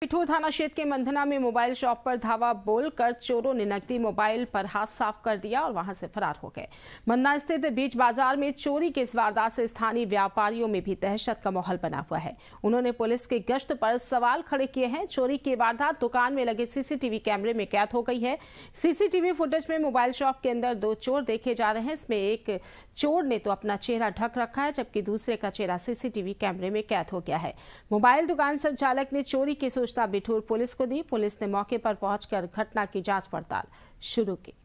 पिठूर थाना क्षेत्र के मंधना में मोबाइल शॉप पर धावा बोलकर चोरों ने नकदी मोबाइल पर हाथ साफ कर दिया और वहां से फरार हो गए मंधना स्थित बीच बाजार में चोरी के इस वारदात से स्थानीय व्यापारियों में भी दहशत का माहौल बना हुआ है उन्होंने पुलिस के गश्त पर सवाल खड़े किए हैं चोरी की वारदात दुकान में लगे सीसीटीवी कैमरे में कैद हो गई है सीसीटीवी फुटेज में मोबाइल शॉप के अंदर दो चोर देखे जा रहे हैं इसमें एक चोर ने तो अपना चेहरा ढक रखा है जबकि दूसरे का चेहरा सीसीटीवी कैमरे में कैद हो गया है मोबाइल दुकान संचालक ने चोरी की सूचना बिठूर पुलिस को दी पुलिस ने मौके पर पहुंचकर घटना की जांच पड़ताल शुरू की